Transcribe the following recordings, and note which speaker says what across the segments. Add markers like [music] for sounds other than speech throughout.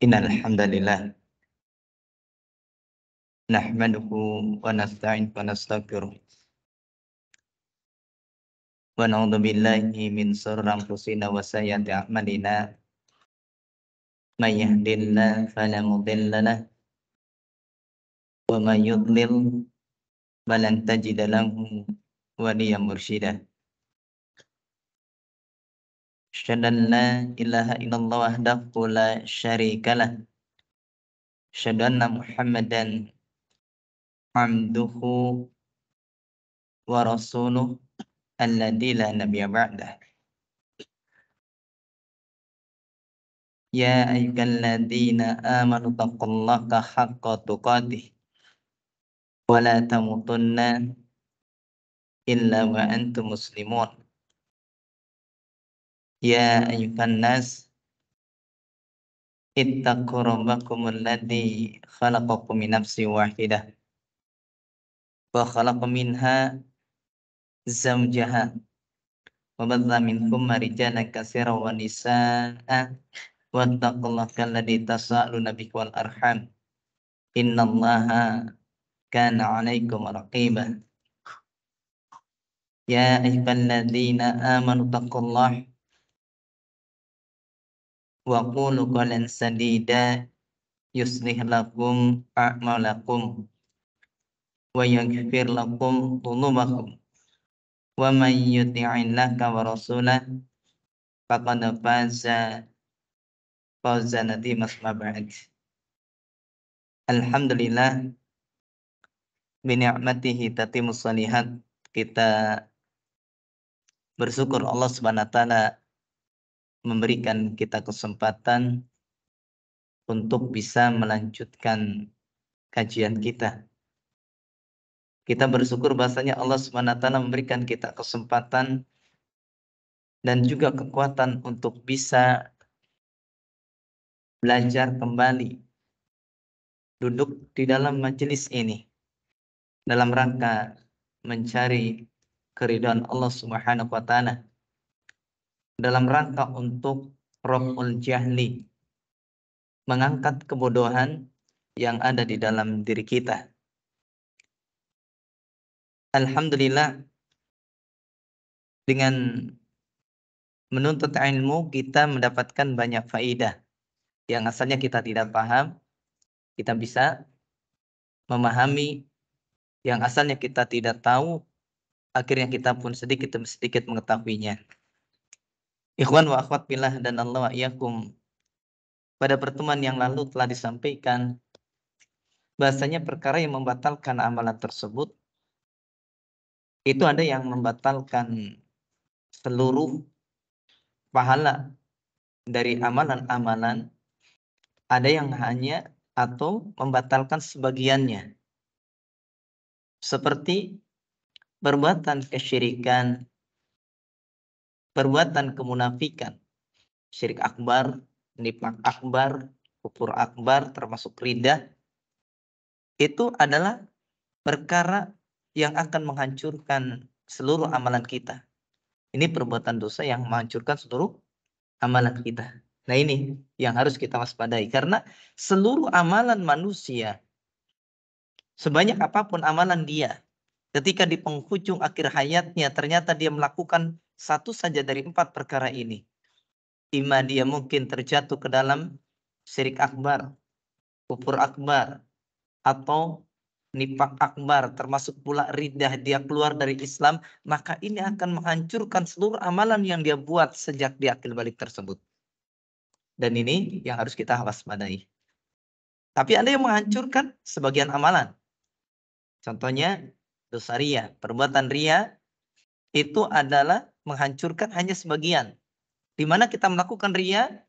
Speaker 1: Innal
Speaker 2: hamdalillah Nahmenduku wanastain, wanastakur, wanangdomilai min surang kusina wasaya tamadina, mayahdilna, falamudilna, wamayudil, balantaji dalamu waniyamursida. Shalallahu alaihi wasallam. Shalallahu alaihi wasallam. Shalallahu alaihi wasallam. Shalallahu alaihi wasallam. Shalallahu alaihi wasallam. عبده ورسوله الذي لا نبي بعده يا أيها الذين آمنوا اتقوا الله حق تقاته ولا تموتن إلا وأنتم مسلمون يا أيها الناس اتقوا ربكم الذي خلقكم من نفس واحده wa khalaqa minha zawjaha wa badla minkum marijalan katsira wa nisaa'a wa taqullaha alladhi tasaaluna bihi wal arham innallaha kana 'alaikum raqiba ya ayyuhalladzina amanu taqullaha wa qulu qawlan sadida yuslih lakum a'malakum ويغفر لكم ذنوبكم ومن يطع الله ورسوله فقد فاز فوزا عظيما ما بعد الحمد لله بنعمته تتم الصالحات kita bersyukur Allah Subhanahu wa taala memberikan kita kesempatan untuk bisa melanjutkan kajian kita kita bersyukur bahasanya Allah SWT memberikan kita kesempatan dan juga kekuatan untuk bisa belajar kembali duduk di dalam majelis ini dalam rangka mencari keridhaan Allah Subhanahu wa taala dalam rangka untuk rohul jahli mengangkat kebodohan yang ada di dalam diri kita Alhamdulillah dengan menuntut ilmu kita mendapatkan banyak faidah yang asalnya kita tidak paham kita bisa memahami yang asalnya kita tidak tahu akhirnya kita pun sedikit demi sedikit mengetahuinya Ikhwan wa akhwat billah dan Allah iyyakum pada pertemuan yang lalu telah disampaikan bahasanya perkara yang membatalkan amalan tersebut itu ada yang membatalkan seluruh pahala dari amalan-amalan ada yang hanya atau membatalkan sebagiannya seperti perbuatan kesyirikan perbuatan
Speaker 3: kemunafikan syirik akbar nifak akbar kufur akbar termasuk ridah itu adalah perkara yang akan menghancurkan seluruh hmm. amalan kita. Ini perbuatan dosa yang menghancurkan seluruh amalan kita. Nah ini yang harus kita waspadai karena seluruh amalan manusia sebanyak hmm. apapun amalan dia ketika di penghujung akhir hayatnya ternyata dia melakukan satu saja dari empat perkara ini. Ima dia mungkin terjatuh ke dalam syirik akbar, kufur akbar, atau nifak akbar termasuk pula ridah dia keluar dari Islam maka ini akan menghancurkan seluruh amalan yang dia buat sejak dia akil balik tersebut dan ini yang harus kita waspadai tapi ada yang menghancurkan sebagian amalan contohnya dosa ria perbuatan ria itu adalah menghancurkan hanya sebagian di mana kita melakukan ria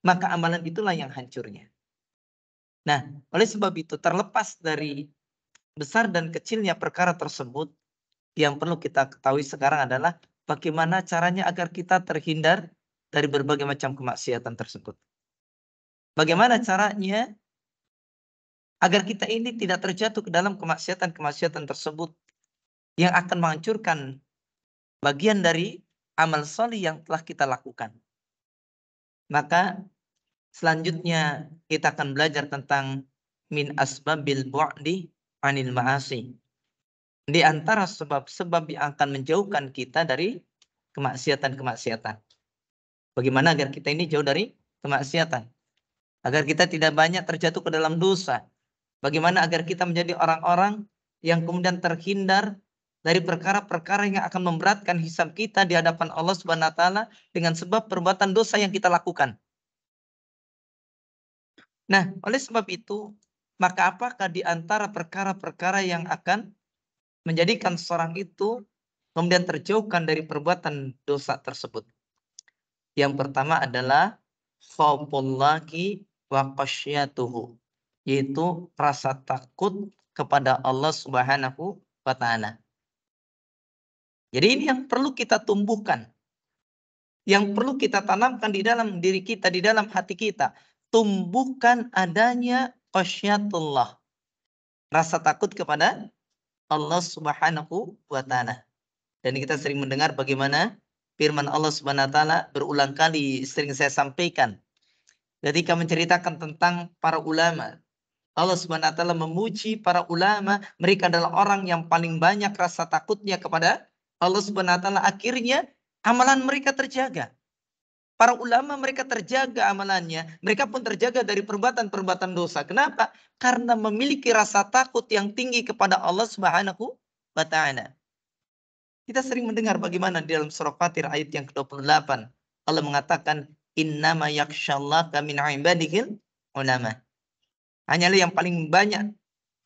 Speaker 3: maka amalan itulah yang hancurnya Nah, oleh sebab itu terlepas dari besar dan kecilnya perkara tersebut yang perlu kita ketahui sekarang adalah bagaimana caranya agar kita terhindar dari berbagai macam kemaksiatan tersebut. Bagaimana caranya agar kita ini tidak terjatuh ke dalam kemaksiatan-kemaksiatan tersebut yang akan menghancurkan bagian dari amal soli yang telah kita lakukan. Maka selanjutnya kita akan belajar tentang min asbabil bu'di anil hmm. ma'asi. Di antara sebab-sebab yang akan menjauhkan kita dari kemaksiatan-kemaksiatan. Bagaimana agar kita ini jauh dari kemaksiatan? Agar kita tidak banyak terjatuh ke dalam dosa. Bagaimana agar kita menjadi orang-orang yang kemudian terhindar dari perkara-perkara yang akan memberatkan hisab kita di hadapan Allah Subhanahu wa taala dengan sebab perbuatan dosa yang kita lakukan. Nah, oleh sebab itu maka apakah di antara perkara-perkara yang akan menjadikan seorang itu kemudian terjauhkan dari perbuatan dosa tersebut? Yang pertama adalah khawfullahi wa qasyiatuhu, yaitu rasa takut kepada Allah Subhanahu wa taala. Jadi ini yang perlu kita tumbuhkan. Yang perlu kita tanamkan di dalam diri kita, di dalam hati kita. Tumbuhkan adanya khasyatullah. Rasa takut kepada Allah Subhanahu wa taala. Dan kita sering mendengar bagaimana firman Allah Subhanahu wa taala berulang kali sering saya sampaikan. Ketika menceritakan tentang para ulama, Allah Subhanahu wa taala memuji para ulama, mereka adalah orang yang paling banyak rasa takutnya kepada Allah Subhanahu wa taala. Akhirnya amalan mereka terjaga. Para ulama mereka terjaga amalannya, mereka pun terjaga dari perbuatan-perbuatan dosa. Kenapa? Karena memiliki rasa takut yang tinggi kepada Allah Subhanahu wa Kita sering mendengar bagaimana di dalam surah Fatir ayat yang ke-28 Allah mengatakan innama Yakshallah min ibadihil ulama. Hanyalah yang paling banyak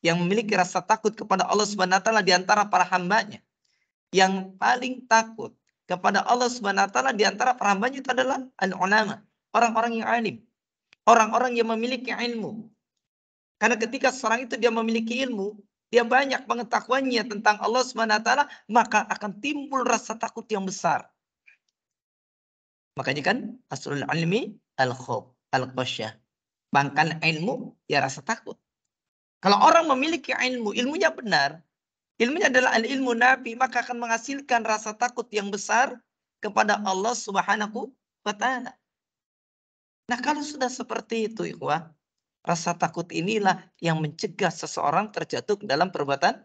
Speaker 3: yang memiliki rasa takut kepada Allah Subhanahu wa taala di antara para hambanya. Yang paling takut kepada Allah Subhanahu wa taala di antara para hambanya itu adalah al-ulama, orang-orang yang alim, orang-orang yang memiliki ilmu. Karena ketika seorang itu dia memiliki ilmu, dia banyak pengetahuannya tentang Allah Subhanahu wa taala, maka akan timbul rasa takut yang besar. Makanya kan asrul ilmi al khauf al-qasyah. Bangkan ilmu ya rasa takut. Kalau orang memiliki ilmu, ilmunya benar, Ilmunya adalah al-ilmu nabi, maka akan menghasilkan rasa takut yang besar kepada Allah Subhanahu wa taala. Nah, kalau sudah seperti itu, ikhwah, rasa takut inilah yang mencegah seseorang terjatuh dalam perbuatan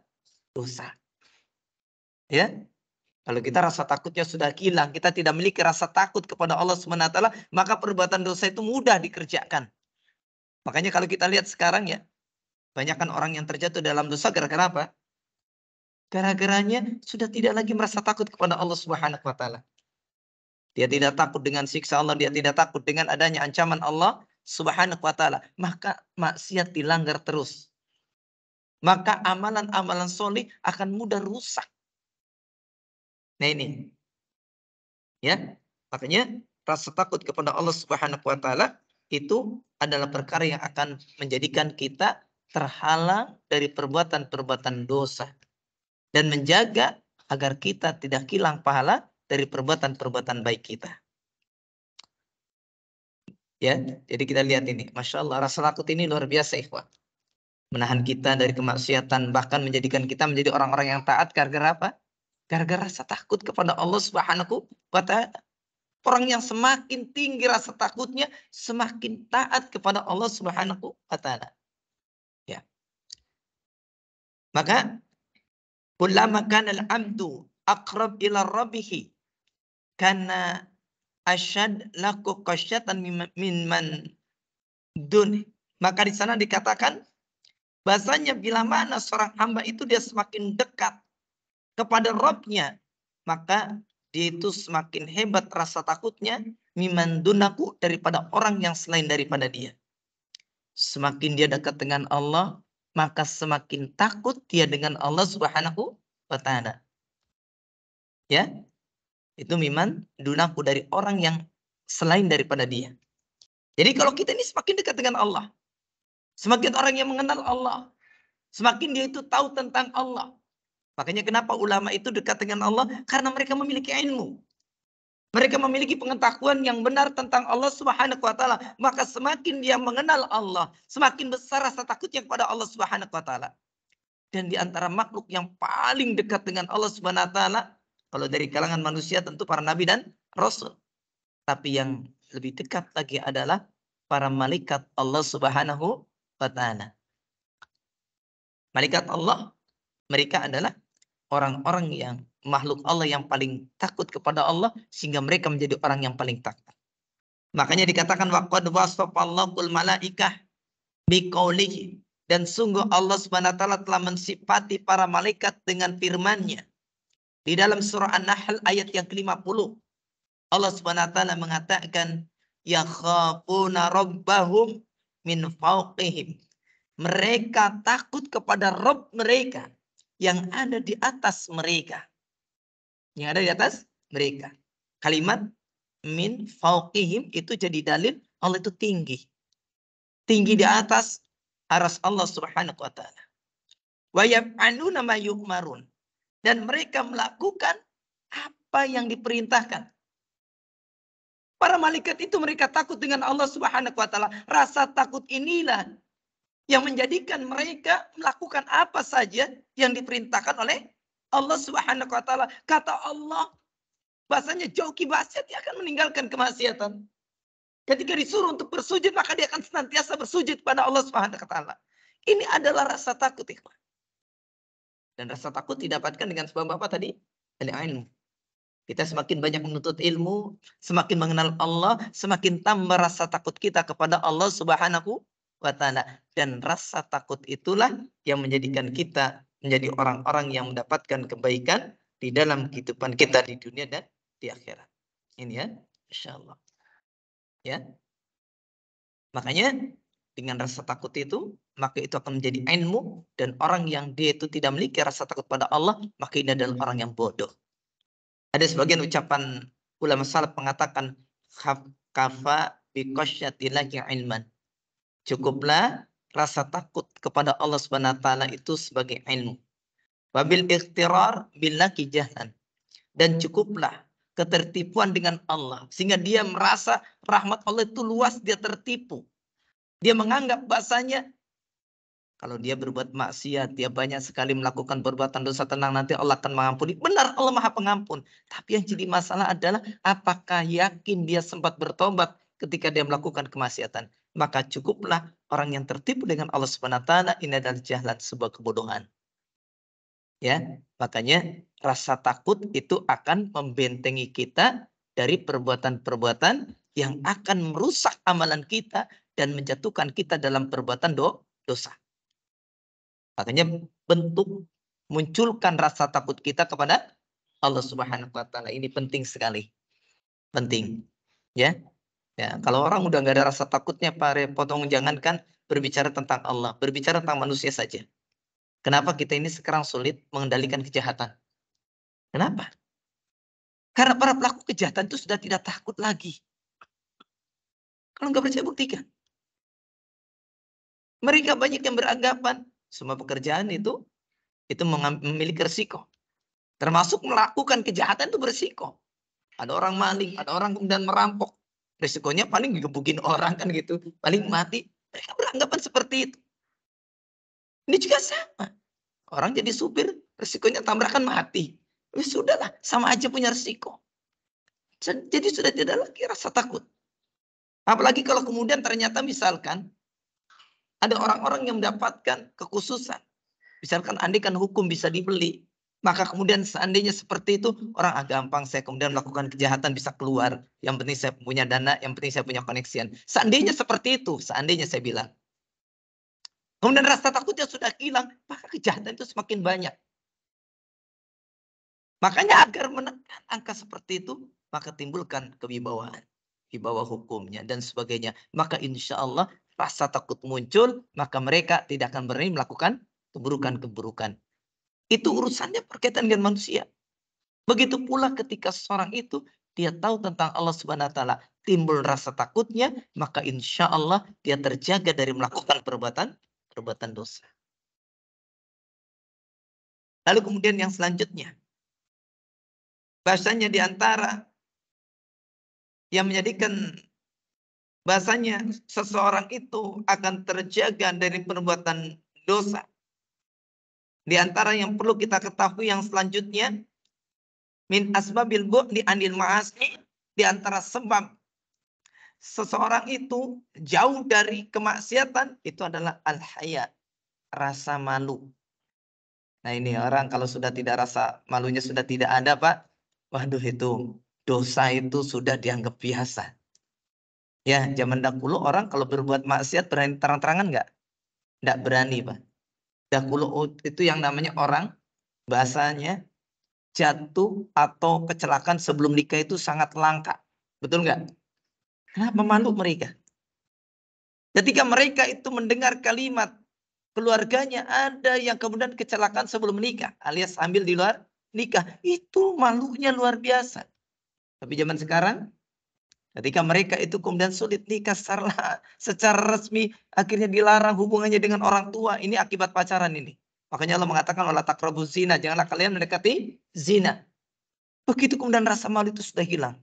Speaker 3: dosa. Ya. Kalau kita rasa takutnya sudah hilang, kita tidak memiliki rasa takut kepada Allah Subhanahu wa taala, maka perbuatan dosa itu mudah dikerjakan. Makanya kalau kita lihat sekarang ya, banyakkan orang yang terjatuh dalam dosa gara-gara apa? Gara-garanya sudah tidak lagi merasa takut kepada Allah Subhanahu wa taala. Dia tidak takut dengan siksa Allah, dia tidak takut dengan adanya ancaman Allah Subhanahu wa taala. Maka maksiat dilanggar terus. Maka amalan-amalan soleh akan mudah rusak. Nah ini. Ya, makanya rasa takut kepada Allah Subhanahu wa taala itu adalah perkara yang akan menjadikan kita terhalang dari perbuatan-perbuatan dosa dan menjaga agar kita tidak hilang pahala dari perbuatan-perbuatan baik kita. Ya, jadi kita lihat ini, masya Allah, rasa takut ini luar biasa, ikhwah. Menahan kita dari kemaksiatan, bahkan menjadikan kita menjadi orang-orang yang taat karena gara apa? Karena gara rasa takut kepada Allah Subhanahu wa Ta'ala. Orang yang semakin tinggi rasa takutnya, semakin taat kepada Allah Subhanahu wa Ta'ala. Ya. Maka Kulama kana al amdu akrab ila rabbih kana asyad laku qasyatan min man dun. Maka di sana dikatakan bahasanya bila mana seorang hamba itu dia semakin dekat kepada Robnya, maka dia itu semakin hebat rasa takutnya miman dunaku daripada orang yang selain daripada dia. Semakin dia dekat dengan Allah, maka semakin takut dia dengan Allah Subhanahu wa taala. Ya. Itu miman dunaku dari orang yang selain daripada dia. Jadi kalau kita ini semakin dekat dengan Allah, semakin orang yang mengenal Allah, semakin dia itu tahu tentang Allah. Makanya kenapa ulama itu dekat dengan Allah? Karena mereka memiliki ilmu. Mereka memiliki pengetahuan yang benar tentang Allah Subhanahu wa taala. Maka semakin dia mengenal Allah, semakin besar rasa takutnya kepada Allah Subhanahu wa taala. Dan di antara makhluk yang paling dekat dengan Allah Subhanahu wa taala, kalau dari kalangan manusia tentu para nabi dan rasul. Tapi yang lebih dekat lagi adalah para malaikat Allah Subhanahu wa taala. Malaikat Allah mereka adalah orang-orang yang makhluk Allah yang paling takut kepada Allah sehingga mereka menjadi orang yang paling takwa. Makanya dikatakan waqad wasafallahu malaikah biqaulihi dan sungguh Allah Subhanahu taala telah mensifati para malaikat dengan firman-Nya. Di dalam surah An-Nahl ayat yang ke-50 Allah Subhanahu taala mengatakan khafuna rabbahum min fawqihim. Mereka takut kepada Rob mereka yang ada di atas mereka yang ada di atas mereka. Kalimat min fauqihim itu jadi dalil Allah itu tinggi. Tinggi di atas aras Allah Subhanahu wa taala. Wa yaf'aluna ma yu'marun. Dan mereka melakukan apa yang diperintahkan. Para malaikat itu mereka takut dengan Allah Subhanahu wa taala. Rasa takut inilah yang menjadikan mereka melakukan apa saja yang diperintahkan oleh Allah Subhanahu wa taala. Kata Allah, bahasanya jauh maksiat dia akan meninggalkan kemaksiatan. Ketika disuruh untuk bersujud maka dia akan senantiasa bersujud pada Allah Subhanahu wa taala. Ini adalah rasa takut, ikhwan. Dan rasa takut didapatkan dengan sebab apa tadi? ilmu Kita semakin banyak menuntut ilmu, semakin mengenal Allah, semakin tambah rasa takut kita kepada Allah Subhanahu wa taala. Dan rasa takut itulah yang menjadikan kita menjadi orang-orang yang mendapatkan kebaikan di dalam kehidupan kita di dunia dan di akhirat. Ini ya, insya Allah. Ya, makanya dengan rasa takut itu maka itu akan menjadi ilmu dan orang yang dia itu tidak memiliki rasa takut pada Allah maka ini adalah orang yang bodoh. Ada sebagian ucapan ulama salaf mengatakan kafa bi ilman. Cukuplah rasa takut kepada Allah Subhanahu wa taala itu sebagai ilmu. Wabil hmm. ikhtirar billaki jahlan. Dan hmm. cukuplah ketertipuan dengan Allah sehingga dia merasa rahmat Allah itu luas dia tertipu. Dia menganggap bahasanya kalau dia berbuat maksiat, dia banyak sekali melakukan perbuatan dosa tenang nanti Allah akan mengampuni. Benar Allah Maha Pengampun. Tapi yang jadi masalah adalah apakah yakin dia sempat bertobat ketika dia melakukan kemaksiatan. Maka cukuplah orang yang tertipu dengan Allah Subhanahu SWT ini adalah jahlat sebuah kebodohan. Ya, makanya rasa takut itu akan membentengi kita dari perbuatan-perbuatan yang akan merusak amalan kita dan menjatuhkan kita dalam perbuatan do dosa. Makanya bentuk munculkan rasa takut kita kepada Allah Subhanahu wa taala ini penting sekali. Penting. Ya, Ya, kalau orang udah nggak ada rasa takutnya Pak Potong jangankan berbicara tentang Allah, berbicara tentang manusia saja. Kenapa hmm. kita ini sekarang sulit mengendalikan kejahatan? Kenapa? Karena para pelaku kejahatan itu sudah tidak takut lagi. Kalau nggak percaya buktikan. Mereka banyak yang beranggapan semua pekerjaan itu itu memiliki resiko. Termasuk melakukan kejahatan itu bersiko. Ada orang maling, ada orang kemudian merampok. Resikonya paling digebukin orang kan gitu, paling iya. mati. Mereka beranggapan seperti itu. Ini juga sama. Orang jadi supir, resikonya tabrakan mati. Ya sudahlah, sama aja punya resiko. Jadi sudah tidak lagi rasa takut. Apalagi kalau kemudian ternyata misalkan ada orang-orang yang mendapatkan kekhususan. Misalkan andikan hukum bisa dibeli, maka kemudian seandainya seperti itu orang agak ah, gampang saya kemudian melakukan kejahatan bisa keluar. Yang penting saya punya dana, yang penting saya punya koneksian. Seandainya seperti itu, seandainya saya bilang. Kemudian rasa takutnya sudah hilang, maka kejahatan itu semakin banyak. Makanya agar menekan angka seperti itu, maka timbulkan kewibawaan, bawah hukumnya dan sebagainya. Maka insya Allah rasa takut muncul, maka mereka tidak akan berani melakukan keburukan-keburukan. Itu urusannya berkaitan dengan manusia. Begitu pula ketika seorang itu dia tahu tentang Allah Subhanahu wa taala, timbul rasa takutnya, maka insya Allah dia terjaga dari melakukan perbuatan perbuatan dosa. Lalu kemudian yang selanjutnya, bahasanya di antara yang menjadikan bahasanya seseorang itu akan terjaga dari perbuatan dosa di antara yang perlu kita ketahui yang selanjutnya, min asbabil bu'di anil ma'asi, di antara sebab seseorang itu jauh dari kemaksiatan, itu adalah
Speaker 2: al-haya,
Speaker 3: rasa malu. Nah ini orang kalau sudah tidak rasa malunya sudah tidak ada Pak, waduh itu dosa itu sudah dianggap biasa. Ya, zaman dahulu orang kalau berbuat maksiat berani terang-terangan nggak? Nggak berani, Pak. Dahulu hmm. itu yang namanya orang bahasanya hmm. jatuh atau kecelakaan sebelum nikah itu sangat langka. Betul nggak? Kenapa malu mereka? Ketika mereka itu mendengar kalimat keluarganya ada yang kemudian kecelakaan sebelum menikah alias ambil di luar nikah. Itu malunya luar biasa. Tapi zaman sekarang Ketika mereka itu kemudian sulit nikah secara, secara resmi, akhirnya dilarang hubungannya dengan orang tua. Ini akibat pacaran ini. Makanya Allah mengatakan wala takrabu zina, janganlah kalian mendekati zina. Begitu kemudian rasa malu itu sudah hilang.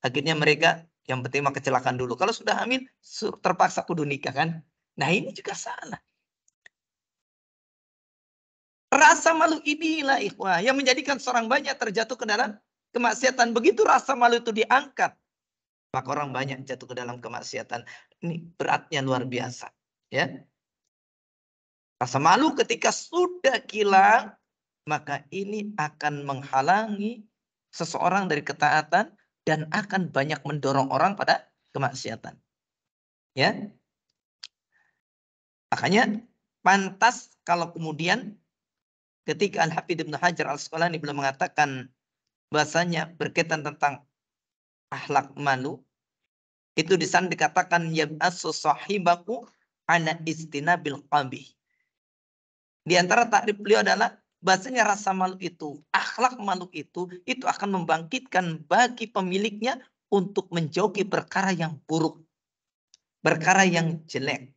Speaker 3: Akhirnya mereka yang penting mah kecelakaan dulu. Kalau sudah hamil terpaksa kudu nikah kan. Nah, ini juga salah. Rasa malu inilah ikhwah yang menjadikan seorang banyak terjatuh ke dalam kemaksiatan. Begitu rasa malu itu diangkat, maka orang banyak jatuh ke dalam kemaksiatan. Ini beratnya luar biasa, ya. Rasa malu ketika sudah hilang, maka ini akan menghalangi seseorang dari ketaatan dan akan banyak mendorong orang pada kemaksiatan. Ya. Makanya pantas kalau kemudian ketika Al-Hafidh Ibn Hajar al ini belum mengatakan bahasanya berkaitan tentang akhlak malu itu di sana dikatakan yab'asu sahibaku istina bil qabih. Di antara takrif beliau adalah bahasanya rasa malu itu, akhlak malu itu, itu akan membangkitkan bagi pemiliknya untuk menjauhi perkara yang buruk, perkara yang jelek.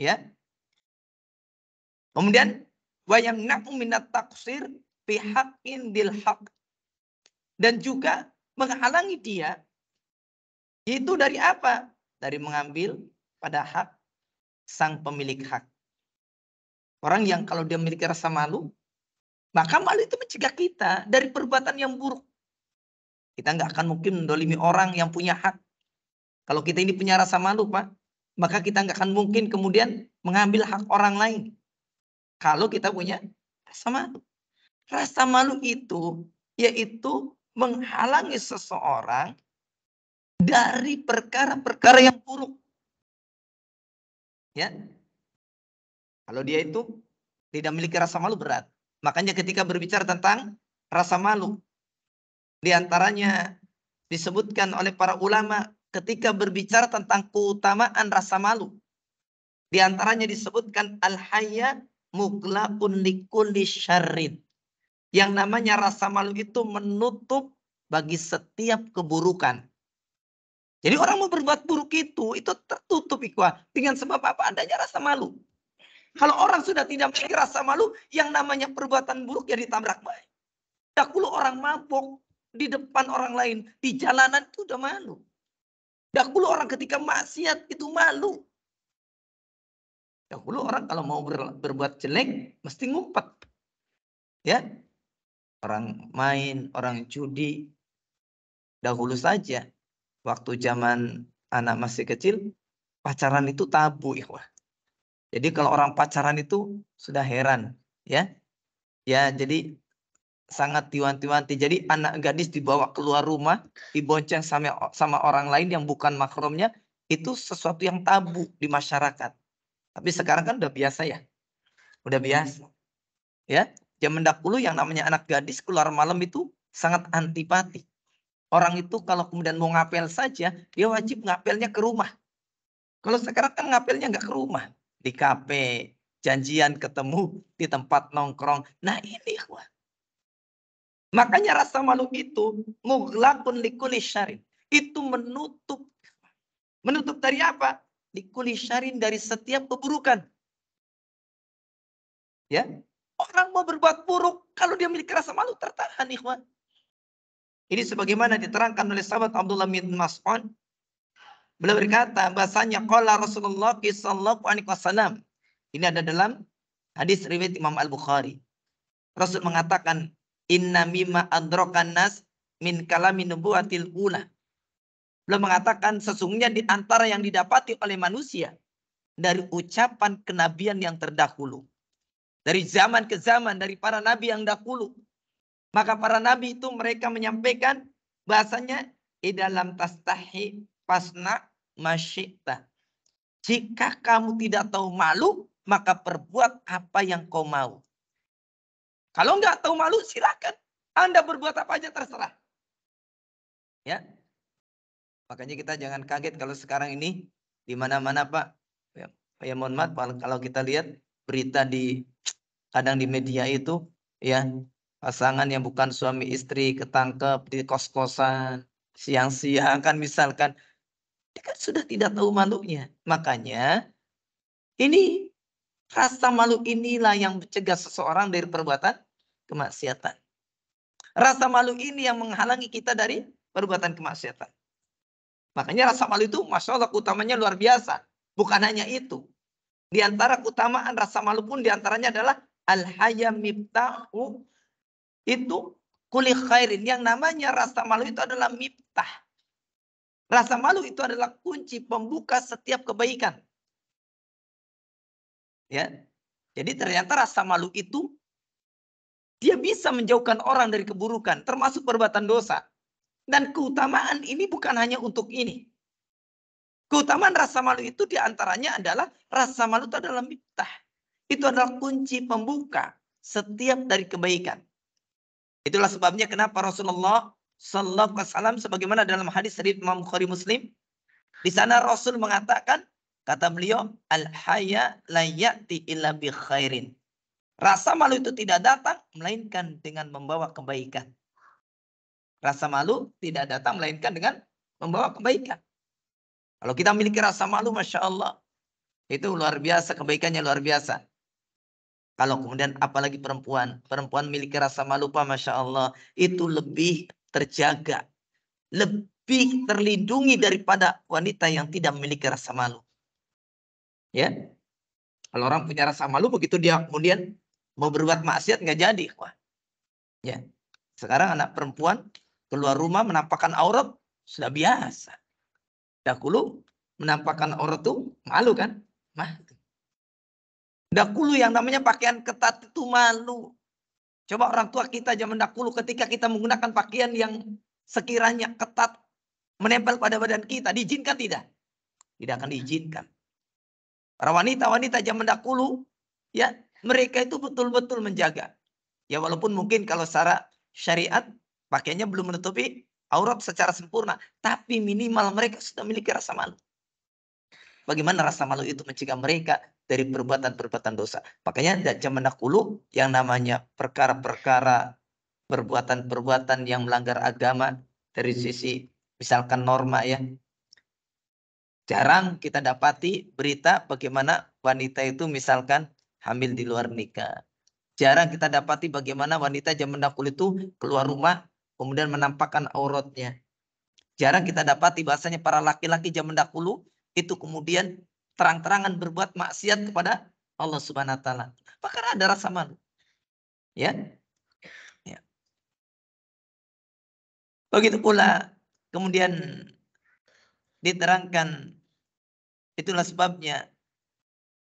Speaker 3: Ya. Kemudian wayam minat taksir pihak indil dan juga menghalangi dia itu dari apa? Dari mengambil pada hak sang pemilik hak. Orang yang kalau dia memiliki rasa malu, maka malu itu mencegah kita dari perbuatan yang buruk. Kita nggak akan mungkin mendolimi orang yang punya hak. Kalau kita ini punya rasa malu, Pak, maka kita nggak akan mungkin kemudian mengambil hak orang lain. Kalau kita punya rasa malu. Rasa malu itu yaitu menghalangi seseorang dari
Speaker 1: perkara-perkara
Speaker 3: yang buruk. Ya. Kalau dia itu tidak memiliki rasa malu berat. Makanya ketika berbicara tentang rasa malu, di antaranya disebutkan oleh para ulama ketika berbicara tentang keutamaan rasa malu. Di antaranya disebutkan al-haya muglaun likulli syarrid. Yang namanya rasa malu itu menutup bagi setiap keburukan. Jadi orang mau berbuat buruk itu, itu tertutup ikhwah. Dengan sebab apa? Adanya rasa malu. Kalau orang sudah tidak memiliki rasa malu, yang namanya perbuatan buruk ya ditabrak baik. Dahulu orang mabok di depan orang lain, di jalanan itu udah malu. Dahulu orang ketika maksiat itu malu. Dahulu orang kalau mau ber, berbuat jelek mesti ngumpet. Ya. Orang main, orang judi. Dahulu saja waktu zaman anak masih kecil pacaran itu tabu ikhwah. Jadi kalau orang pacaran itu sudah heran ya. Ya jadi sangat tiwanti wanti Jadi anak gadis dibawa keluar rumah, dibonceng sama sama orang lain yang bukan makromnya itu sesuatu yang tabu di masyarakat. Tapi sekarang kan udah biasa ya. Udah hmm. biasa. Ya, zaman dahulu yang namanya anak gadis keluar malam itu sangat antipati. Orang itu kalau kemudian mau ngapel saja, dia wajib ngapelnya ke rumah. Kalau sekarang kan ngapelnya nggak ke rumah. Di kafe, janjian ketemu, di tempat nongkrong. Nah ini wah. Makanya rasa malu itu mughlaqun likuli syarin. Itu menutup. Menutup dari apa? Likuli syarin dari setiap keburukan. Ya, Orang mau berbuat buruk, kalau dia memiliki rasa malu tertahan, ikhwan. Ini sebagaimana diterangkan oleh sahabat Abdullah bin Mas'ud. Beliau berkata bahasanya qala Rasulullah sallallahu alaihi wasallam. Ini ada dalam hadis riwayat Imam Al-Bukhari. Rasul mengatakan inna mimma adrokan nas min kalami nubuatil ula. Beliau mengatakan sesungguhnya di antara yang didapati oleh manusia dari ucapan kenabian yang terdahulu. Dari zaman ke zaman, dari para nabi yang dahulu. Maka para nabi itu mereka menyampaikan bahasanya di dalam tastahi pasna masyita. Jika kamu tidak tahu malu, maka perbuat apa yang kau mau. Kalau nggak tahu malu, silakan. Anda berbuat apa aja terserah. Ya, makanya kita jangan kaget kalau sekarang ini di mana-mana Pak. Ya, ya mohon maaf kalau kita lihat berita di kadang di media itu ya pasangan yang bukan suami istri ketangkep di kos-kosan siang-siang kan misalkan dia kan sudah tidak tahu malunya. Makanya ini rasa malu inilah yang mencegah seseorang dari perbuatan kemaksiatan. Rasa malu ini yang menghalangi kita dari perbuatan kemaksiatan. Makanya rasa malu itu Masya Allah utamanya luar biasa. Bukan hanya itu. Di antara keutamaan rasa malu pun di antaranya adalah Al-hayam itu kulih khairin. Yang namanya rasa malu itu adalah miftah. Rasa malu itu adalah kunci pembuka setiap kebaikan. Ya. Jadi ternyata rasa malu itu dia bisa menjauhkan orang dari keburukan, termasuk perbuatan dosa. Dan keutamaan ini bukan hanya untuk ini. Keutamaan rasa malu itu diantaranya adalah rasa malu itu adalah miftah. Itu adalah kunci pembuka setiap dari kebaikan. Itulah sebabnya kenapa Rasulullah Sallallahu Alaihi Wasallam sebagaimana dalam hadis dari Imam Bukhari Muslim di sana Rasul mengatakan kata beliau al haya layati illa bi khairin. Rasa malu itu tidak datang melainkan dengan membawa kebaikan. Rasa malu tidak datang melainkan dengan membawa kebaikan. Kalau kita memiliki rasa malu, masya Allah, itu luar biasa kebaikannya luar biasa. Kalau kemudian apalagi perempuan, perempuan miliki rasa malu, Pak, masya Allah, itu lebih terjaga, lebih terlindungi daripada wanita yang tidak memiliki rasa malu. Ya, kalau orang punya rasa malu, begitu dia kemudian mau berbuat maksiat nggak jadi, wah. Ya, sekarang anak perempuan keluar rumah menampakkan aurat sudah biasa. Dahulu menampakkan aurat tuh malu kan? mah? Dahulu yang namanya pakaian ketat itu malu. Coba orang tua kita zaman dahulu ketika kita menggunakan pakaian yang sekiranya ketat menempel pada badan kita, diizinkan tidak? Tidak akan diizinkan. Para wanita-wanita zaman dahulu, ya mereka itu betul-betul menjaga. Ya walaupun mungkin kalau secara syariat pakaiannya belum menutupi aurat secara sempurna, tapi minimal mereka sudah memiliki rasa malu. Bagaimana rasa malu itu mencegah mereka dari hmm. perbuatan-perbuatan dosa? Makanya zaman dahulu yang namanya perkara-perkara perbuatan-perbuatan yang melanggar agama dari hmm. sisi misalkan norma ya. Jarang kita dapati berita bagaimana wanita itu misalkan hamil di luar nikah. Jarang kita dapati bagaimana wanita zaman dahulu itu keluar rumah kemudian menampakkan auratnya. Jarang kita dapati bahasanya para laki-laki zaman dahulu itu kemudian terang-terangan berbuat maksiat kepada Allah Subhanahu
Speaker 2: wa taala. Maka ada rasa malu. Ya. ya. Begitu pula kemudian
Speaker 3: diterangkan itulah sebabnya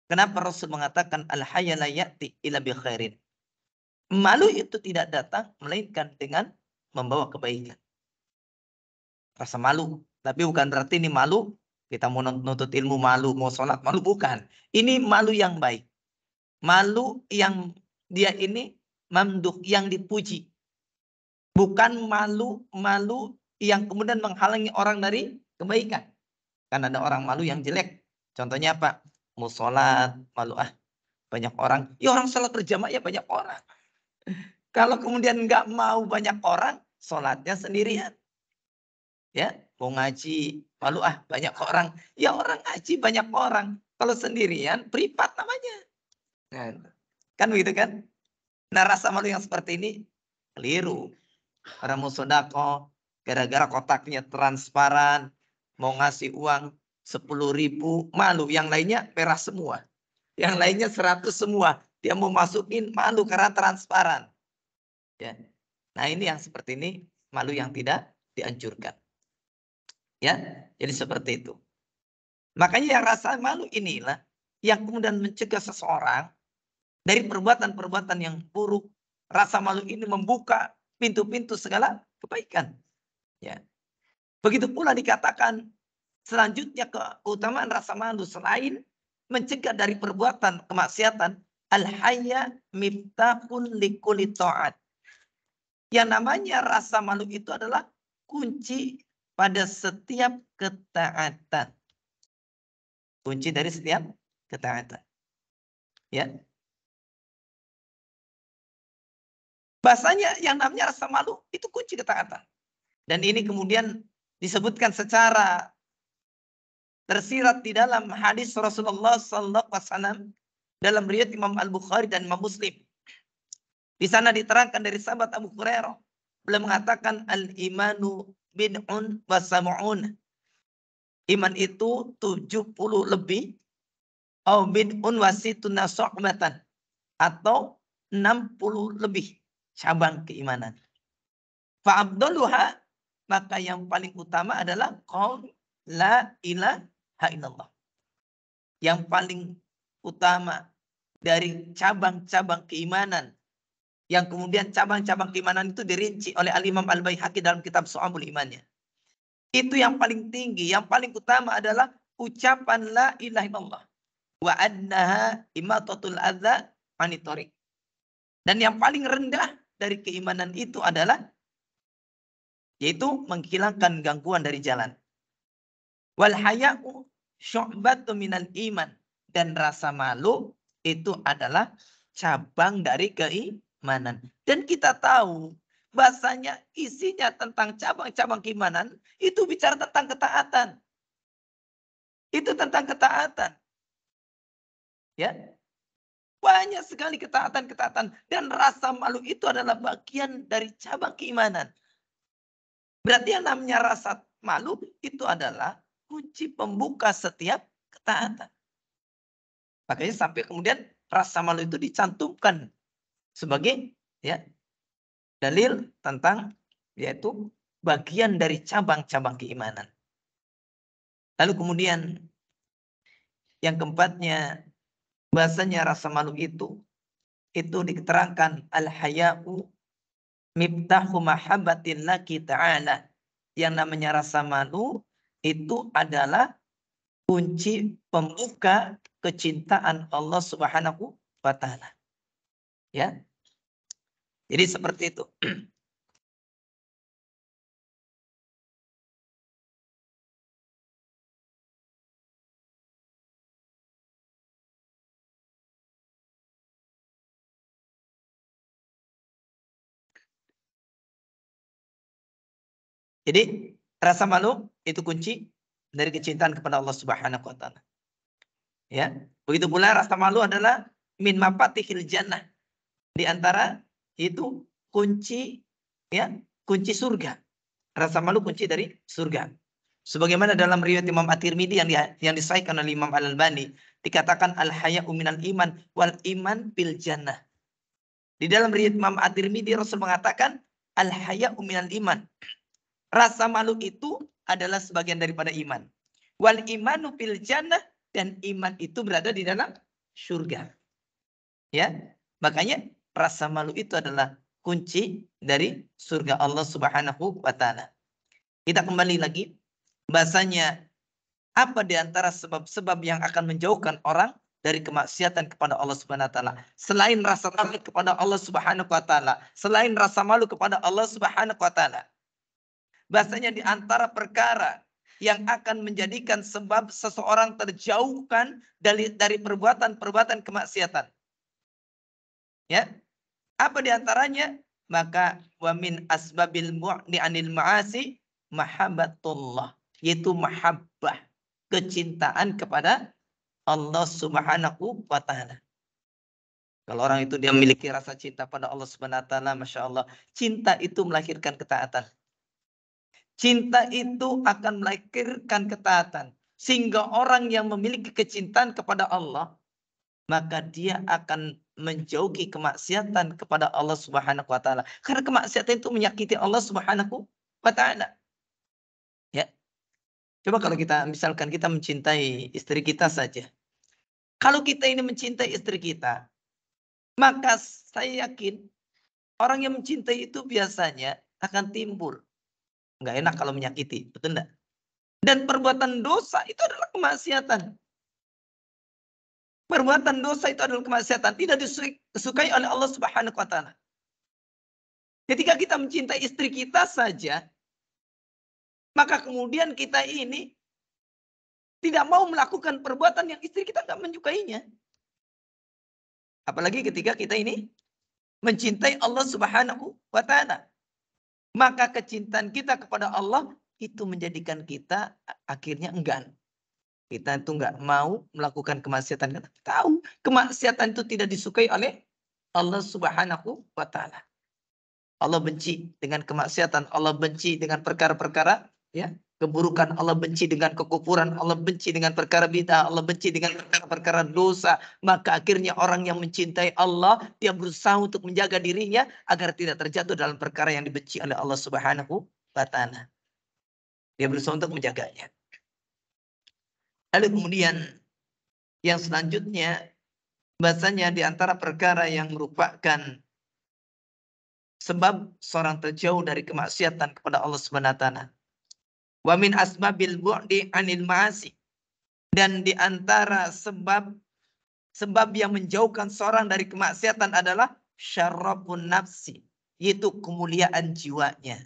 Speaker 3: kenapa Rasul mengatakan al hayya ya'ti ila bi khairin. Malu itu tidak datang melainkan dengan membawa kebaikan. Rasa malu, tapi bukan berarti ini malu kita mau nuntut ilmu malu, mau sholat malu bukan. Ini malu yang baik. Malu yang dia ini mamduh yang dipuji. Bukan malu malu yang kemudian menghalangi orang dari kebaikan. Kan ada orang malu yang jelek. Contohnya apa? Mau sholat, malu ah banyak orang. Ya orang sholat berjamaah ya banyak orang. Kalau kemudian nggak mau banyak orang, sholatnya sendirian. Ya, mau ngaji malu ah banyak orang ya orang ngaji banyak orang kalau sendirian privat namanya kan? kan begitu kan nah rasa malu yang seperti ini keliru orang mau sodako gara-gara kotaknya transparan mau ngasih uang sepuluh ribu malu yang lainnya perah semua yang lainnya seratus semua dia mau masukin malu karena transparan ya nah ini yang seperti ini malu yang tidak dianjurkan Ya, jadi seperti itu. Makanya yang rasa malu inilah yang kemudian mencegah seseorang dari perbuatan-perbuatan yang buruk. Rasa malu ini membuka pintu-pintu segala kebaikan. Ya. Begitu pula dikatakan selanjutnya keutamaan rasa malu selain mencegah dari perbuatan kemaksiatan al-hayya miftahun pun ta'at. Yang namanya rasa malu itu adalah kunci pada setiap ketaatan. Kunci dari setiap ketaatan. Ya.
Speaker 2: Bahasanya yang namanya rasa malu itu kunci ketaatan. Dan ini kemudian disebutkan secara
Speaker 3: tersirat di dalam hadis Rasulullah SAW dalam riwayat Imam Al Bukhari dan Imam Muslim. Di sana diterangkan dari sahabat Abu Hurairah beliau mengatakan al imanu Binun wa sam'un. Iman itu 70 lebih. Au binun wa situna so'matan. Atau 60 lebih cabang keimanan. Fa'abdulluha maka yang paling utama adalah Qawm la ilaha illallah. Yang paling utama dari cabang-cabang keimanan yang kemudian cabang-cabang keimanan itu dirinci oleh Al-Imam Al-Baihaqi dalam kitab Su'amul Imannya. Itu yang paling tinggi, yang paling utama adalah ucapan la ilaha illallah wa annaha imatatul adza anitorik. Dan yang paling rendah dari keimanan itu adalah yaitu menghilangkan gangguan dari jalan. Wal haya'u syu'batu minal iman dan rasa malu itu adalah cabang dari kei keimanan. Dan kita tahu bahasanya isinya tentang cabang-cabang keimanan itu bicara tentang ketaatan. Itu tentang ketaatan. Ya. Banyak sekali ketaatan-ketaatan dan rasa malu itu adalah bagian dari cabang keimanan. Berarti yang namanya rasa malu itu adalah kunci pembuka setiap ketaatan. Makanya sampai kemudian rasa malu itu dicantumkan sebagai ya dalil tentang yaitu bagian dari cabang-cabang keimanan. Lalu kemudian yang keempatnya bahasanya rasa malu itu itu diterangkan al-haya'u miftahu mahabbatin laki ta'ala. Yang namanya rasa malu itu adalah kunci pembuka kecintaan Allah Subhanahu wa taala ya. Jadi seperti itu. Jadi rasa malu itu kunci dari kecintaan kepada Allah Subhanahu wa taala. Ya. Begitu pula rasa malu adalah min mafatihil jannah. Di antara itu kunci ya kunci surga. Rasa malu kunci dari surga. Sebagaimana dalam riwayat Imam At-Tirmidzi yang di, yang disahkan oleh Imam Al-Albani dikatakan al-haya'u minal iman wal iman bil jannah. Di dalam riwayat Imam At-Tirmidzi Rasul mengatakan al-haya'u minal iman. Rasa malu itu adalah sebagian daripada iman. Wal imanu bil jannah dan iman itu berada di dalam surga. Ya. Makanya rasa malu itu adalah kunci dari surga Allah Subhanahu wa taala. Kita kembali lagi bahasanya apa di antara sebab-sebab yang akan menjauhkan orang dari kemaksiatan kepada Allah Subhanahu wa taala. Selain rasa takut kepada Allah Subhanahu wa taala, selain rasa malu kepada Allah Subhanahu wa taala. Bahasanya di antara perkara yang akan menjadikan sebab seseorang terjauhkan dari dari perbuatan-perbuatan kemaksiatan. Ya, apa diantaranya? Maka wamin asbabil mu'ni anil ma'asi mahabbatullah. Yaitu mahabbah. Kecintaan kepada Allah subhanahu wa ta'ala. Kalau orang itu dia memiliki rasa cinta pada Allah subhanahu wa ta'ala. Masya Allah. Cinta itu melahirkan ketaatan. Cinta itu akan melahirkan ketaatan. Sehingga orang yang memiliki kecintaan kepada Allah maka dia akan menjauhi kemaksiatan kepada Allah Subhanahu wa taala. Karena kemaksiatan itu menyakiti Allah Subhanahu wa taala. Ya. Coba kalau kita misalkan kita mencintai istri kita saja. Kalau kita ini mencintai istri kita, maka saya yakin orang yang mencintai itu biasanya akan timbul nggak enak kalau menyakiti, betul enggak? Dan perbuatan dosa itu adalah kemaksiatan perbuatan dosa itu adalah kemaksiatan, tidak disukai oleh Allah Subhanahu wa taala. Ketika kita mencintai istri kita saja, maka kemudian kita ini tidak mau melakukan perbuatan yang istri kita tidak menyukainya. Apalagi ketika kita ini mencintai Allah Subhanahu wa taala. Maka kecintaan kita kepada Allah itu menjadikan kita akhirnya enggan kita itu nggak mau melakukan kemaksiatan karena tahu kemaksiatan itu tidak disukai oleh Allah Subhanahu wa taala. Allah benci dengan kemaksiatan, Allah benci dengan perkara-perkara ya, keburukan, Allah benci dengan kekufuran, Allah benci dengan perkara bid'ah, Allah benci dengan perkara-perkara dosa. Maka akhirnya orang yang mencintai Allah, dia berusaha untuk menjaga dirinya agar tidak terjatuh dalam perkara yang dibenci oleh Allah Subhanahu wa taala. Dia berusaha untuk menjaganya. Lalu kemudian yang selanjutnya bahasanya di antara perkara yang merupakan sebab seorang terjauh dari kemaksiatan kepada Allah Subhanahu wa taala. Wa min asbabil bu'di anil ma'asi. Dan di antara sebab sebab yang menjauhkan seorang dari kemaksiatan adalah syarabun nafsi, yaitu kemuliaan jiwanya.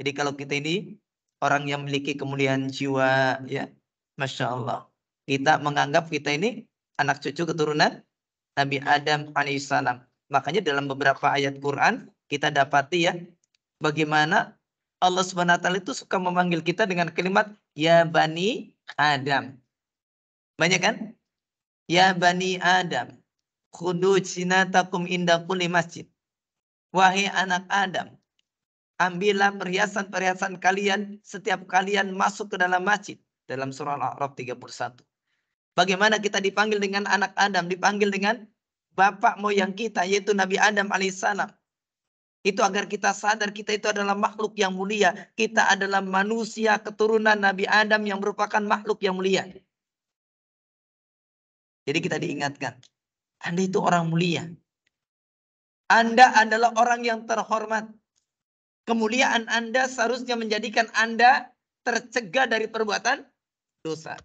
Speaker 3: Jadi kalau kita ini orang yang memiliki kemuliaan jiwa ya, Masya Allah. Kita menganggap kita ini anak cucu keturunan Nabi Adam alaihissalam. Makanya dalam beberapa ayat Quran kita dapati ya bagaimana Allah swt itu suka memanggil kita dengan kalimat ya bani Adam. Banyak kan? Ya bani Adam, khudu takum inda kulli masjid. Wahai anak Adam, ambillah perhiasan-perhiasan kalian setiap kalian masuk ke dalam masjid dalam surah Al-A'raf 31. Bagaimana kita dipanggil dengan anak Adam, dipanggil dengan bapak moyang kita yaitu Nabi Adam alaihissalam. Itu agar kita sadar kita itu adalah makhluk yang mulia. Kita adalah manusia keturunan Nabi Adam yang merupakan makhluk yang mulia. Jadi kita diingatkan. Anda itu orang mulia. Anda adalah orang yang terhormat. Kemuliaan Anda seharusnya menjadikan Anda tercegah dari perbuatan dosa.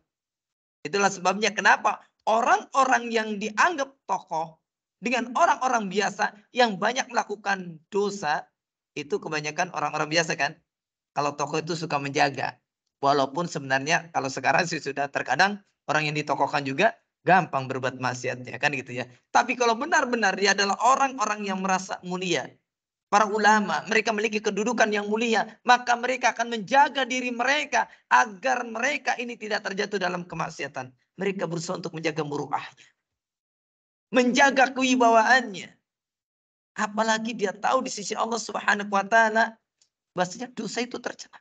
Speaker 3: Itulah sebabnya kenapa orang-orang yang dianggap tokoh dengan orang-orang biasa yang banyak melakukan dosa itu kebanyakan orang-orang biasa kan. Kalau tokoh itu suka menjaga. Walaupun sebenarnya kalau sekarang sih sudah terkadang orang yang ditokohkan juga gampang berbuat maksiatnya kan gitu ya. Tapi kalau benar-benar dia adalah orang-orang yang merasa mulia, para ulama, mereka memiliki kedudukan yang mulia, maka mereka akan menjaga diri mereka agar mereka ini tidak terjatuh dalam kemaksiatan. Mereka berusaha untuk menjaga muruahnya. Menjaga kewibawaannya. Apalagi dia tahu di sisi Allah Subhanahu wa taala bahasanya dosa itu tercela.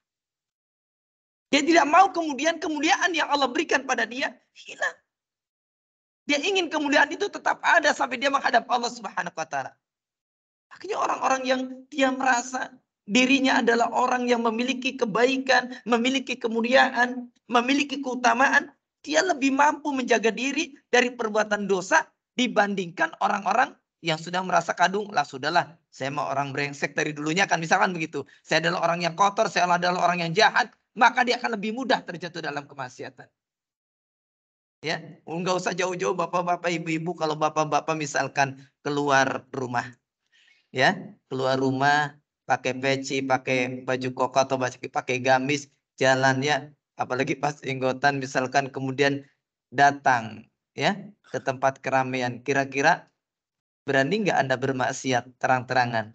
Speaker 3: Dia tidak mau kemudian kemuliaan yang Allah berikan pada dia hilang. Dia ingin kemuliaan itu tetap ada sampai dia menghadap Allah Subhanahu wa taala. Akhirnya orang-orang yang dia merasa dirinya adalah orang yang memiliki kebaikan, memiliki kemuliaan, memiliki keutamaan, dia lebih mampu menjaga diri dari perbuatan dosa dibandingkan orang-orang yang sudah merasa kadung, lah sudahlah, saya mau orang brengsek dari dulunya kan misalkan begitu. Saya adalah orang yang kotor, saya adalah orang yang jahat, maka dia akan lebih mudah terjatuh dalam kemaksiatan. Ya, nggak usah jauh-jauh bapak-bapak, ibu-ibu kalau bapak-bapak misalkan keluar rumah ya keluar rumah pakai peci pakai baju koko atau pakai gamis jalannya apalagi pas inggotan misalkan kemudian datang ya ke tempat keramaian kira-kira berani nggak anda bermaksiat terang-terangan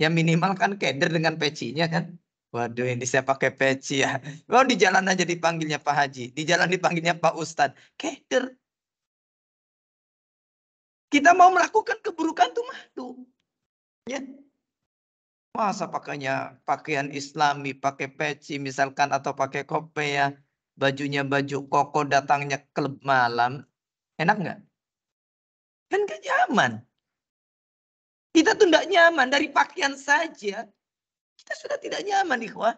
Speaker 3: ya minimal kan keder dengan pecinya kan Waduh ini saya pakai peci ya. oh di jalan aja dipanggilnya Pak Haji. Di jalan dipanggilnya Pak Ustad, Keder. Kita mau melakukan keburukan tuh mah tuh. Ya. Masa pakainya pakaian islami, pakai peci misalkan atau pakai ya bajunya baju koko, datangnya klub malam. Enak nggak? Kan gak nyaman. Kita tuh gak nyaman dari pakaian saja. Kita sudah tidak nyaman, ikhwah.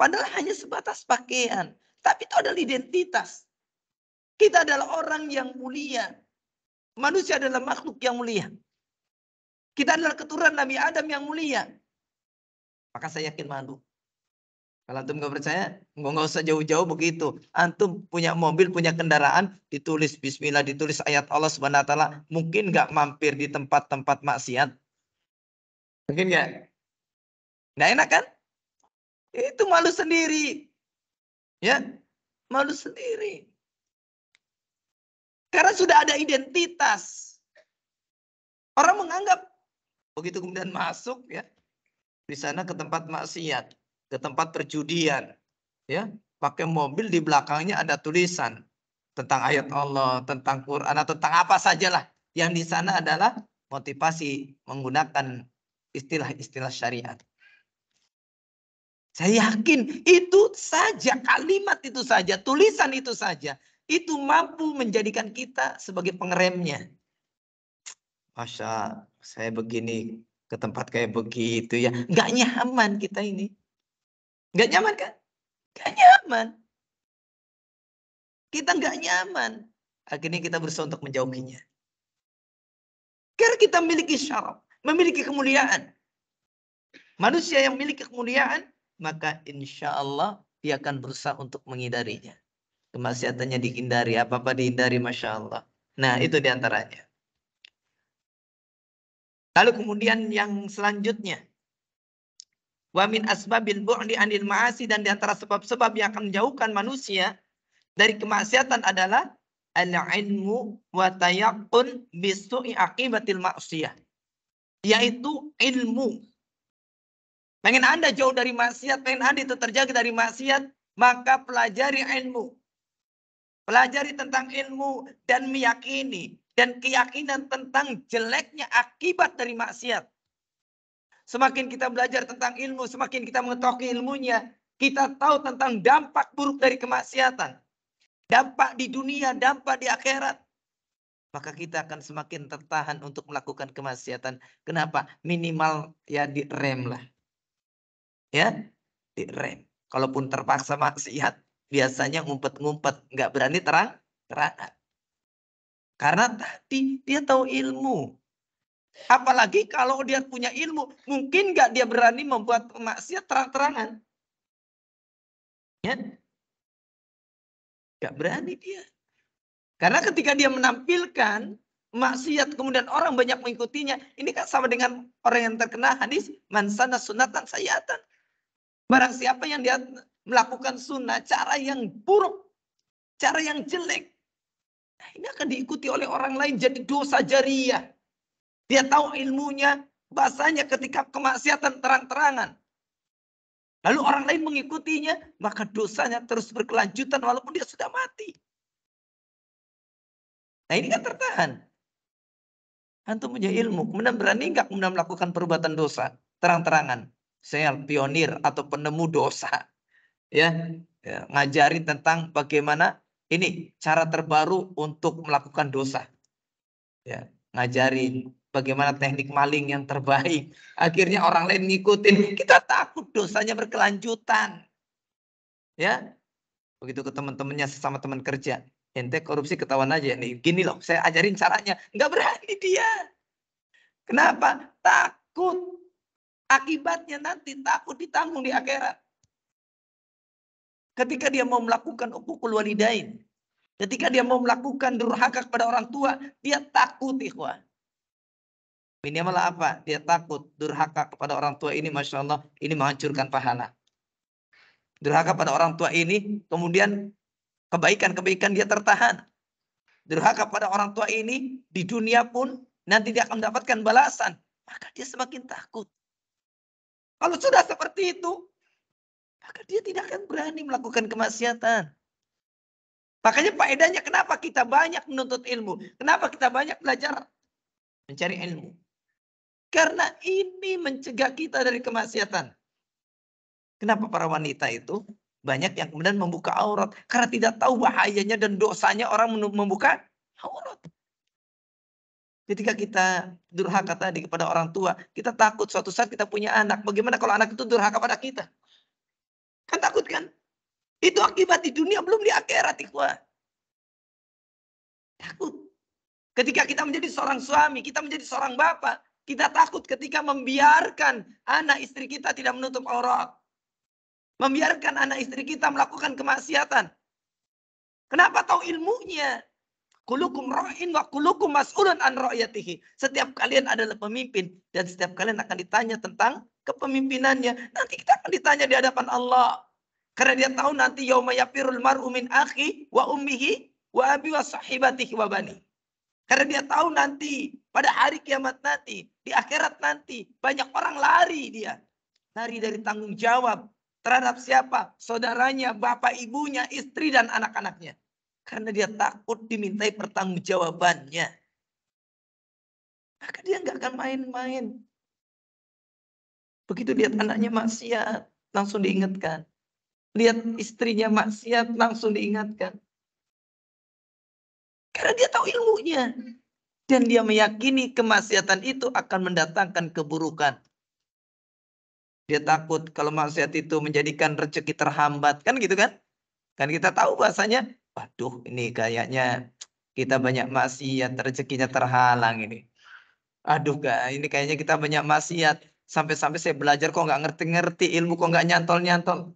Speaker 3: Padahal hanya sebatas pakaian. Tapi itu adalah identitas. Kita adalah orang yang mulia. Manusia adalah makhluk yang mulia. Kita adalah keturunan Nabi Adam yang mulia. Maka saya yakin malu. Kalau antum nggak percaya, nggak nggak usah jauh-jauh begitu. Antum punya mobil, punya kendaraan, ditulis Bismillah, ditulis ayat Allah Subhanahu Wa Taala. Mungkin nggak mampir di tempat-tempat maksiat. Mungkin nggak? Nggak enak kan? Itu malu sendiri, ya, malu sendiri. Karena sudah ada identitas. Orang menganggap begitu oh kemudian masuk ya di sana ke tempat maksiat, ke tempat perjudian, ya pakai mobil di belakangnya ada tulisan tentang ayat Allah, tentang Quran, atau tentang apa saja lah yang di sana adalah motivasi menggunakan istilah-istilah syariat. Saya yakin itu saja, kalimat itu saja, tulisan itu saja, itu mampu menjadikan kita sebagai pengeremnya.
Speaker 2: Masya saya begini ke tempat kayak begitu ya. Nggak
Speaker 3: nyaman kita ini. Nggak nyaman kan? Nggak nyaman.
Speaker 2: Kita nggak nyaman. Akhirnya kita berusaha untuk menjauhinya. Karena kita memiliki syarat, memiliki kemuliaan.
Speaker 3: Manusia yang memiliki kemuliaan, maka insya Allah dia akan berusaha untuk menghindarinya.
Speaker 2: Kemaksiatannya dihindari, apa-apa dihindari, Masya Allah. Nah, itu diantaranya.
Speaker 3: Lalu kemudian yang selanjutnya. Wa min asbabil bu'di anil ma'asi dan diantara sebab-sebab yang akan menjauhkan manusia dari kemaksiatan adalah al-ilmu wa tayaqqun bisu'i akibatil maksiyah. Yaitu ilmu. Pengen Anda jauh dari maksiat, pengen Anda itu terjaga dari maksiat, maka pelajari ilmu. Pelajari tentang ilmu dan meyakini dan keyakinan tentang jeleknya akibat dari maksiat. Semakin kita belajar tentang ilmu, semakin kita mengetahui ilmunya, kita tahu tentang dampak buruk dari kemaksiatan. Dampak di dunia, dampak di akhirat. Maka kita akan semakin tertahan untuk melakukan kemaksiatan. Kenapa? Minimal ya di rem lah. Ya, di rem Kalaupun terpaksa maksiat, biasanya ngumpet-ngumpet, nggak berani terang, terang karena tadi dia tahu ilmu. Apalagi kalau dia punya ilmu, mungkin nggak dia berani membuat maksiat terang-terangan. Ya? Nggak berani dia. Karena ketika dia menampilkan maksiat kemudian orang banyak mengikutinya, ini kan sama dengan orang yang terkena hadis mansana sunatan sayatan. Barang siapa yang dia melakukan sunnah cara yang buruk, cara yang jelek, Nah, ini akan diikuti oleh orang lain jadi dosa jariah. Dia tahu ilmunya, bahasanya ketika kemaksiatan terang-terangan. Lalu orang lain mengikutinya, maka dosanya terus berkelanjutan walaupun dia sudah mati. Nah ini kan tertahan. Antum punya ilmu, kemudian berani nggak kemudian melakukan perbuatan dosa terang-terangan. Saya pionir atau penemu dosa, ya, ya ngajari tentang bagaimana ini cara terbaru untuk melakukan dosa. Ya, ngajarin bagaimana teknik maling yang terbaik. Akhirnya orang lain ngikutin. Kita takut dosanya berkelanjutan. Ya, begitu ke teman-temannya sesama teman kerja. Ente korupsi ketahuan aja nih. Gini loh, saya ajarin caranya. Gak berani dia. Kenapa? Takut. Akibatnya nanti takut ditanggung di akhirat ketika dia mau melakukan ukukul walidain, ketika dia mau melakukan durhaka kepada orang tua, dia takut ikhwah. malah apa? Dia takut durhaka kepada orang tua ini, masya Allah, ini menghancurkan pahala. Durhaka pada orang tua ini, kemudian kebaikan-kebaikan dia tertahan. Durhaka pada orang tua ini, di dunia pun nanti dia akan mendapatkan balasan. Maka dia semakin takut. Kalau sudah seperti itu, maka dia tidak akan berani melakukan kemaksiatan. Makanya faedahnya kenapa kita banyak menuntut ilmu? Kenapa kita banyak belajar mencari ilmu? Karena ini mencegah kita dari kemaksiatan. Kenapa para wanita itu banyak yang kemudian membuka aurat? Karena tidak tahu bahayanya dan dosanya orang membuka aurat. Ketika kita durhaka tadi kepada orang tua, kita takut suatu saat kita punya anak. Bagaimana kalau anak itu durhaka pada kita? Kan takut kan? Itu akibat di dunia belum di akhirat ikhwah. Takut. Ketika kita menjadi seorang suami, kita menjadi seorang bapak, kita takut ketika membiarkan anak istri kita tidak menutup aurat. Membiarkan anak istri kita melakukan kemaksiatan. Kenapa tahu ilmunya? Kulukum ra'in wa kulukum mas'ulun an ra'yatihi. Setiap kalian adalah pemimpin dan setiap kalian akan ditanya tentang kepemimpinannya. Nanti kita akan ditanya di hadapan Allah. Karena dia tahu nanti yauma yafirul mar'u min akhi wa ummihi wa abi wa sahibatihi wa bani. Karena dia tahu nanti pada hari kiamat nanti, di akhirat nanti banyak orang lari dia. Lari dari tanggung jawab terhadap siapa? Saudaranya, bapak ibunya, istri dan anak-anaknya. Karena dia takut dimintai pertanggungjawabannya. Maka dia nggak akan main-main. Begitu lihat hmm. anaknya maksiat, langsung diingatkan. Lihat istrinya maksiat, langsung diingatkan. Karena dia tahu ilmunya. Dan dia meyakini kemaksiatan itu akan mendatangkan keburukan. Dia takut kalau maksiat itu menjadikan rezeki terhambat. Kan gitu kan? Kan kita tahu bahasanya, waduh ini kayaknya kita banyak maksiat, rezekinya terhalang ini. Aduh, ini kayaknya kita banyak maksiat, Sampai-sampai saya belajar kok nggak ngerti-ngerti ilmu kok nggak nyantol-nyantol.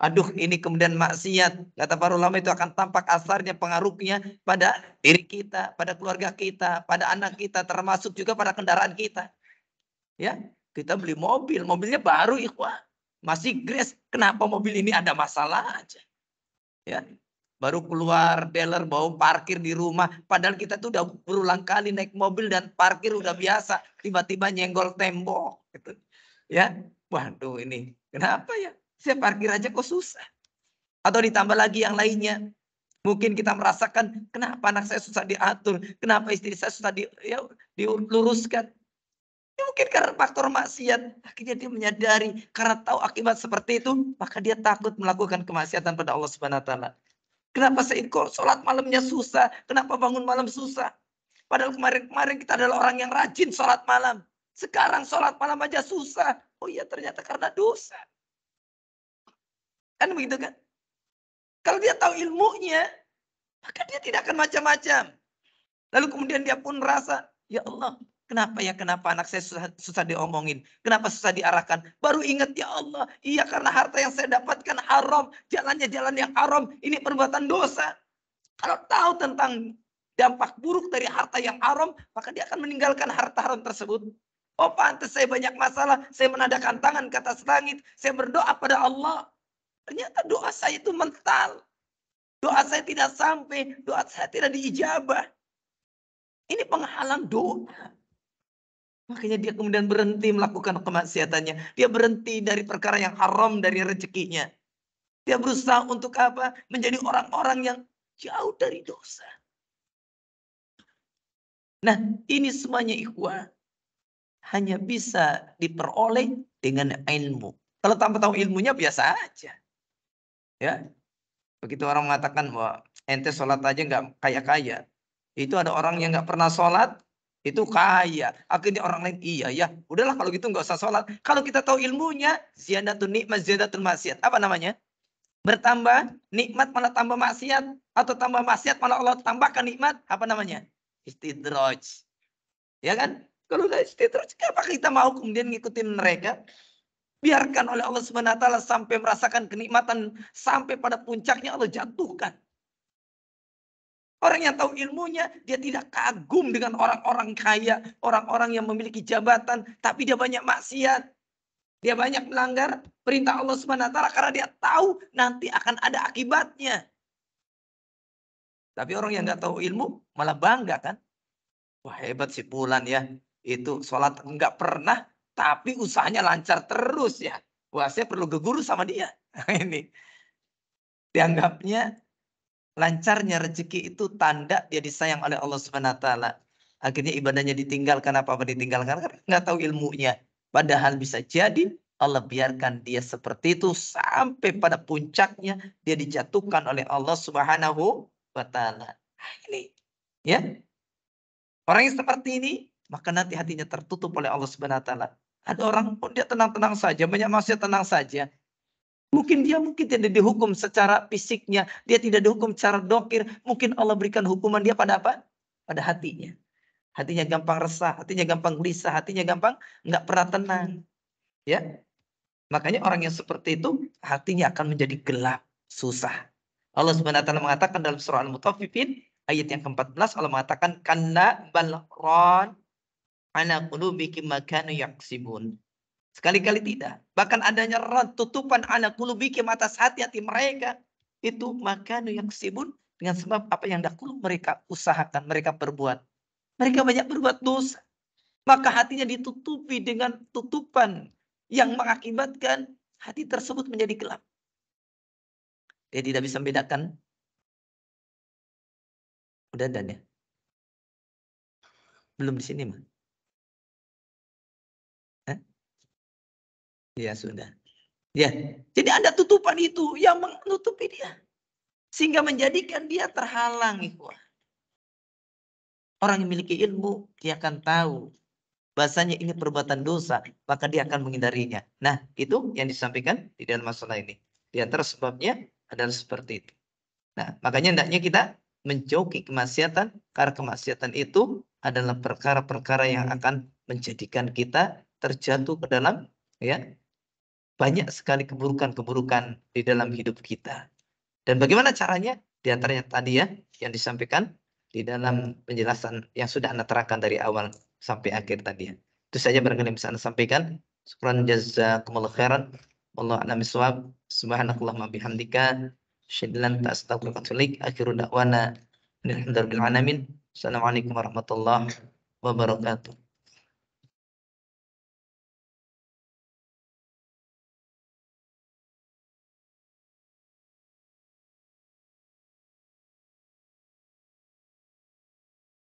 Speaker 3: Aduh ini kemudian maksiat. Kata para ulama itu akan tampak asarnya, pengaruhnya pada diri kita, pada keluarga kita, pada anak kita, termasuk juga pada kendaraan kita. Ya, kita beli mobil, mobilnya baru ikhwah Masih grace, kenapa mobil ini ada masalah aja. Ya, baru keluar dealer bawa parkir di rumah padahal kita tuh udah berulang kali naik mobil dan parkir udah biasa tiba-tiba nyenggol tembok gitu ya waduh ini kenapa ya saya parkir aja kok susah atau ditambah lagi yang lainnya mungkin kita merasakan kenapa anak saya susah diatur kenapa istri saya susah di, ya, diluruskan ya mungkin karena faktor maksiat akhirnya dia menyadari karena tahu akibat seperti itu maka dia takut melakukan kemaksiatan pada Allah Subhanahu wa taala Kenapa saya kok sholat malamnya susah? Kenapa bangun malam susah? Padahal kemarin-kemarin kita adalah orang yang rajin sholat malam. Sekarang sholat malam aja susah. Oh iya ternyata karena dosa. Kan begitu kan? Kalau dia tahu ilmunya, maka dia tidak akan macam-macam. Lalu kemudian dia pun merasa, ya Allah, Kenapa ya? Kenapa anak saya susah, susah diomongin? Kenapa susah diarahkan? Baru ingat ya Allah, iya karena harta yang saya dapatkan haram, jalannya jalan yang haram, ini perbuatan dosa. Kalau tahu tentang dampak buruk dari harta yang haram, maka dia akan meninggalkan harta haram tersebut. Oh pantas saya banyak masalah, saya menadakan tangan ke atas langit, saya berdoa pada Allah. Ternyata doa saya itu mental. Doa saya tidak sampai, doa saya tidak diijabah. Ini penghalang doa. Makanya dia kemudian berhenti melakukan kemaksiatannya. Dia berhenti dari perkara yang haram dari rezekinya. Dia berusaha untuk apa? Menjadi orang-orang yang jauh dari dosa. Nah, ini semuanya ikhwah hanya bisa diperoleh dengan ilmu. Kalau tanpa tahu ilmunya biasa aja. Ya. Begitu orang mengatakan bahwa ente sholat aja nggak kaya-kaya. Itu ada orang yang nggak pernah sholat, itu iya. kaya. Akhirnya orang lain, iya ya, udahlah kalau gitu nggak usah sholat. Kalau kita tahu ilmunya, ziyadatun nikmat, ziyadatun maksiat. Apa namanya? Bertambah nikmat malah tambah maksiat. Atau tambah maksiat malah Allah tambahkan nikmat. Apa namanya? Istidroj. Ya kan? Kalau udah istidroj, kenapa kita mau kemudian ngikutin mereka? Biarkan oleh Allah Subhanahu wa taala sampai merasakan kenikmatan sampai pada puncaknya Allah jatuhkan. Orang yang tahu ilmunya, dia tidak kagum dengan orang-orang kaya, orang-orang yang memiliki jabatan, tapi dia banyak maksiat. Dia banyak melanggar perintah Allah Swt karena dia tahu nanti akan ada akibatnya. Tapi orang yang nggak tahu ilmu malah bangga kan? Wah hebat si Pulan ya. Itu sholat nggak pernah tapi usahanya lancar terus ya. Wah saya perlu geguru sama dia. [laughs] Ini dianggapnya lancarnya rezeki itu tanda dia disayang oleh Allah Subhanahu wa taala. Akhirnya ibadahnya ditinggalkan, apa ditinggalkan? Karena nggak tahu ilmunya. Padahal bisa jadi Allah biarkan dia seperti itu sampai pada puncaknya dia dijatuhkan oleh Allah Subhanahu wa taala. Nah, ini ya. Orang yang seperti ini maka nanti hatinya tertutup oleh Allah Subhanahu wa taala. Ada orang pun dia tenang-tenang saja, banyak maksiat tenang saja. Mungkin dia mungkin tidak dihukum secara fisiknya, dia tidak dihukum secara dokir. Mungkin Allah berikan hukuman dia pada apa? Pada hatinya. Hatinya gampang resah, hatinya gampang gelisah, hatinya gampang nggak pernah tenang. Ya, makanya orang yang seperti itu hatinya akan menjadi gelap, susah. Allah SWT mengatakan dalam surah al mutafifin ayat yang ke-14 Allah mengatakan kanna balron ana qulubihim makanu yaksibun Sekali-kali tidak. Bahkan adanya rot, tutupan kulu bikin mata hati-hati mereka. Itu maka yang sibun dengan sebab apa yang dahulu mereka usahakan, mereka perbuat. Mereka banyak berbuat dosa. Maka hatinya ditutupi dengan tutupan yang mengakibatkan hati tersebut menjadi gelap. Dia tidak bisa membedakan.
Speaker 1: Udah dan ya? Belum di sini, mah. Ya
Speaker 2: sudah. Ya,
Speaker 3: jadi ada tutupan itu yang menutupi dia. Sehingga menjadikan dia terhalang. Ikhwah. Orang yang memiliki ilmu, dia akan tahu. Bahasanya ini perbuatan dosa, maka dia akan menghindarinya. Nah, itu yang disampaikan di dalam masalah ini. Di antara sebabnya adalah seperti itu. Nah, makanya hendaknya kita menjauhi kemaksiatan, karena kemaksiatan itu adalah perkara-perkara yang akan menjadikan kita terjatuh ke dalam ya banyak sekali keburukan-keburukan di dalam hmm. hidup kita. Dan bagaimana caranya? Di antaranya tadi ya yang disampaikan di dalam hmm. penjelasan yang sudah Anda terangkan dari awal sampai akhir tadi ya. Itu saja barangkali yang bisa Anda sampaikan. Syukran jazakumullah
Speaker 2: khairan. Wallahu a'lam bishawab. Subhanakallahumma bihamdika syadilan ta'astaghfiruka tulik akhiru da'wana Alhamdulillah. Assalamualaikum warahmatullahi wabarakatuh.